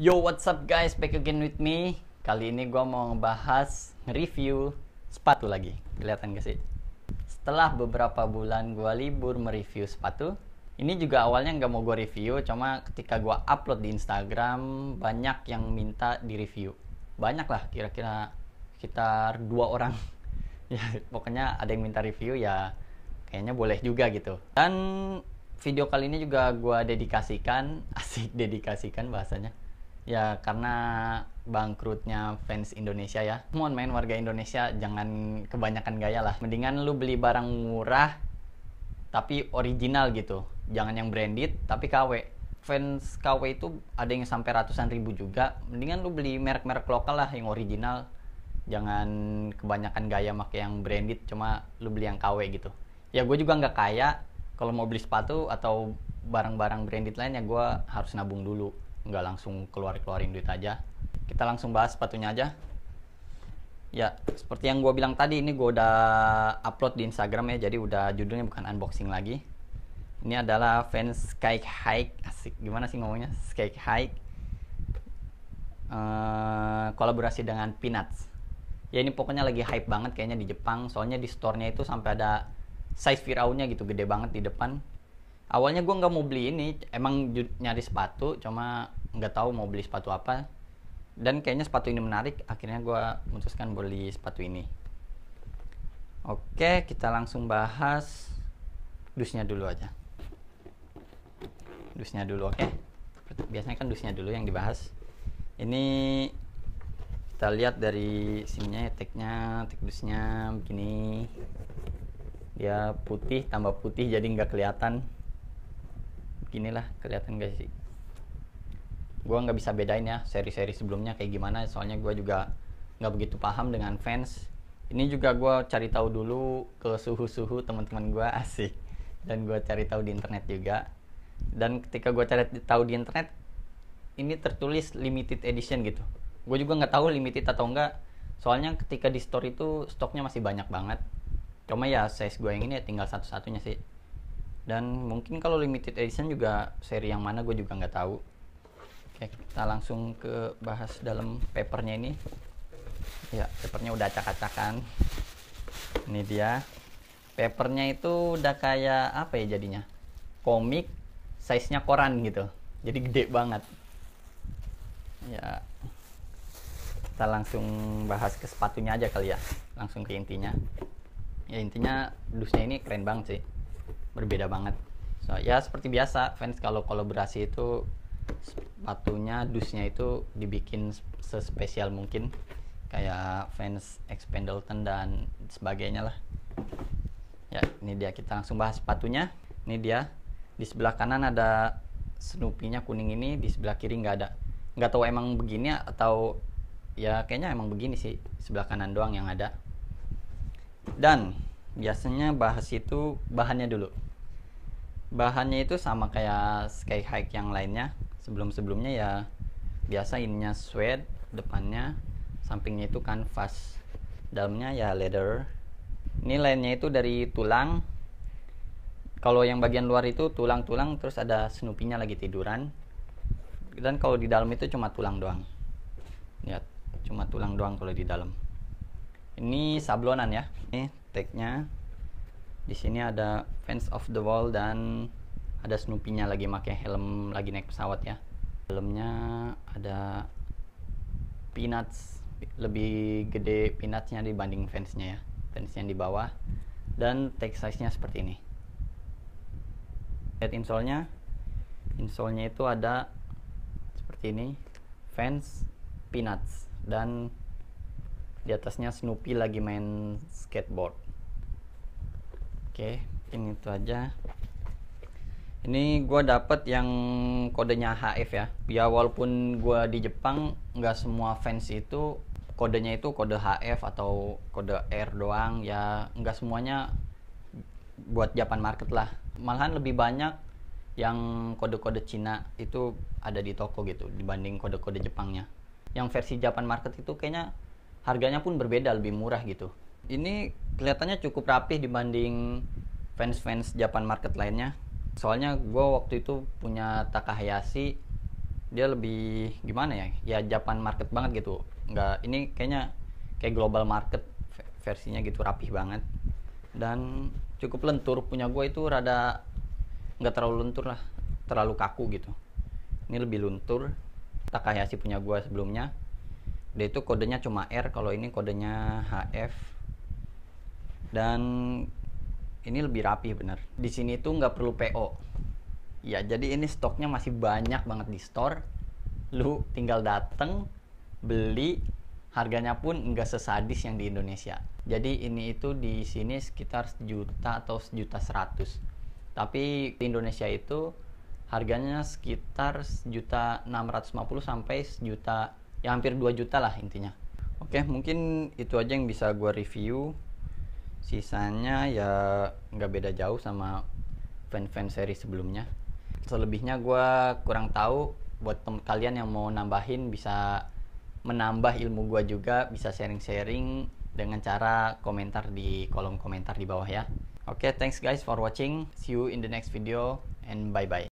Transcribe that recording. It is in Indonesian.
Yo, what's up guys? Back again with me. Kali ini gue mau ngebahas, review sepatu lagi. Kelihatan gak sih? Setelah beberapa bulan gue libur mereview sepatu, ini juga awalnya nggak mau gue review, cuma ketika gue upload di Instagram, banyak yang minta di-review. Banyak lah, kira-kira sekitar dua orang. ya, pokoknya ada yang minta review ya kayaknya boleh juga gitu. Dan video kali ini juga gue dedikasikan, asik dedikasikan bahasanya Ya karena bangkrutnya fans Indonesia ya. Mohon main warga Indonesia jangan kebanyakan gaya lah. Mendingan lu beli barang murah tapi original gitu. Jangan yang branded tapi KW. Fans KW itu ada yang sampai ratusan ribu juga. Mendingan lu beli merek-merek lokal lah yang original. Jangan kebanyakan gaya pakai yang branded cuma lu beli yang KW gitu. Ya gue juga nggak kaya kalau mau beli sepatu atau barang-barang branded lainnya gue harus nabung dulu nggak langsung keluar keluarin duit aja kita langsung bahas sepatunya aja ya seperti yang gue bilang tadi ini gue udah upload di Instagram ya jadi udah judulnya bukan unboxing lagi ini adalah fans sky hike asik gimana sih ngomongnya sky hike uh, eh, kolaborasi dengan peanuts ya ini pokoknya lagi hype banget kayaknya di Jepang soalnya di store-nya itu sampai ada size Firaunnya gitu gede banget di depan awalnya gue nggak mau beli ini emang nyari sepatu cuma nggak tahu mau beli sepatu apa dan kayaknya sepatu ini menarik akhirnya gue memutuskan beli sepatu ini oke kita langsung bahas dusnya dulu aja dusnya dulu oke biasanya kan dusnya dulu yang dibahas ini kita lihat dari sininya ya tagnya tag dusnya begini dia putih tambah putih jadi nggak kelihatan beginilah kelihatan guys sih gue nggak bisa bedain ya seri-seri sebelumnya kayak gimana soalnya gue juga nggak begitu paham dengan fans ini juga gue cari tahu dulu ke suhu-suhu teman-teman gue asik dan gue cari tahu di internet juga dan ketika gue cari tahu di internet ini tertulis limited edition gitu gue juga nggak tahu limited atau enggak soalnya ketika di store itu stoknya masih banyak banget cuma ya size gue yang ini ya tinggal satu-satunya sih dan mungkin kalau limited edition juga seri yang mana gue juga nggak tahu Oke, kita langsung ke bahas dalam papernya ini. Ya, papernya udah acak-acakan. Ini dia. Papernya itu udah kayak apa ya jadinya? Komik size-nya koran gitu. Jadi gede banget. Ya. Kita langsung bahas ke sepatunya aja kali ya. Langsung ke intinya. Ya intinya dusnya ini keren banget sih. Berbeda banget. So, ya seperti biasa fans kalau kolaborasi itu sepatunya dusnya itu dibikin sespesial mungkin kayak fans X Pendleton dan sebagainya lah ya ini dia kita langsung bahas sepatunya ini dia di sebelah kanan ada Snoopy-nya kuning ini di sebelah kiri nggak ada nggak tahu emang begini atau ya kayaknya emang begini sih sebelah kanan doang yang ada dan biasanya bahas itu bahannya dulu bahannya itu sama kayak sky hike yang lainnya sebelum-sebelumnya ya biasa ininya suede depannya sampingnya itu kanvas dalamnya ya leather ini lainnya itu dari tulang kalau yang bagian luar itu tulang-tulang terus ada snoopy lagi tiduran dan kalau di dalam itu cuma tulang doang lihat ya, cuma tulang doang kalau di dalam ini sablonan ya ini tagnya di sini ada fence of the wall dan ada Snoopy-nya lagi pakai helm lagi naik pesawat ya helmnya ada peanuts lebih gede peanutsnya dibanding fansnya ya Fans yang di bawah dan text size nya seperti ini lihat insolnya nya itu ada seperti ini fans peanuts dan di atasnya Snoopy lagi main skateboard oke ini itu aja ini gue dapet yang kodenya HF ya ya walaupun gue di Jepang nggak semua fans itu kodenya itu kode HF atau kode R doang ya nggak semuanya buat Japan market lah malahan lebih banyak yang kode-kode Cina itu ada di toko gitu dibanding kode-kode Jepangnya yang versi Japan market itu kayaknya harganya pun berbeda lebih murah gitu ini kelihatannya cukup rapih dibanding fans-fans Japan market lainnya soalnya gue waktu itu punya Takahayashi dia lebih gimana ya ya Japan market banget gitu nggak ini kayaknya kayak global market versinya gitu rapih banget dan cukup lentur punya gue itu rada nggak terlalu lentur lah terlalu kaku gitu ini lebih luntur Takahayashi punya gue sebelumnya dia itu kodenya cuma R kalau ini kodenya HF dan ini lebih rapi bener di sini tuh nggak perlu PO ya jadi ini stoknya masih banyak banget di store lu tinggal dateng beli harganya pun nggak sesadis yang di Indonesia jadi ini itu di sini sekitar sejuta atau sejuta seratus tapi di Indonesia itu harganya sekitar sejuta puluh sampai sejuta ya hampir dua juta lah intinya oke mungkin itu aja yang bisa gue review sisanya ya nggak beda jauh sama fan-fan seri sebelumnya selebihnya gue kurang tahu buat tem- kalian yang mau nambahin bisa menambah ilmu gue juga bisa sharing-sharing dengan cara komentar di kolom komentar di bawah ya oke okay, thanks guys for watching see you in the next video and bye bye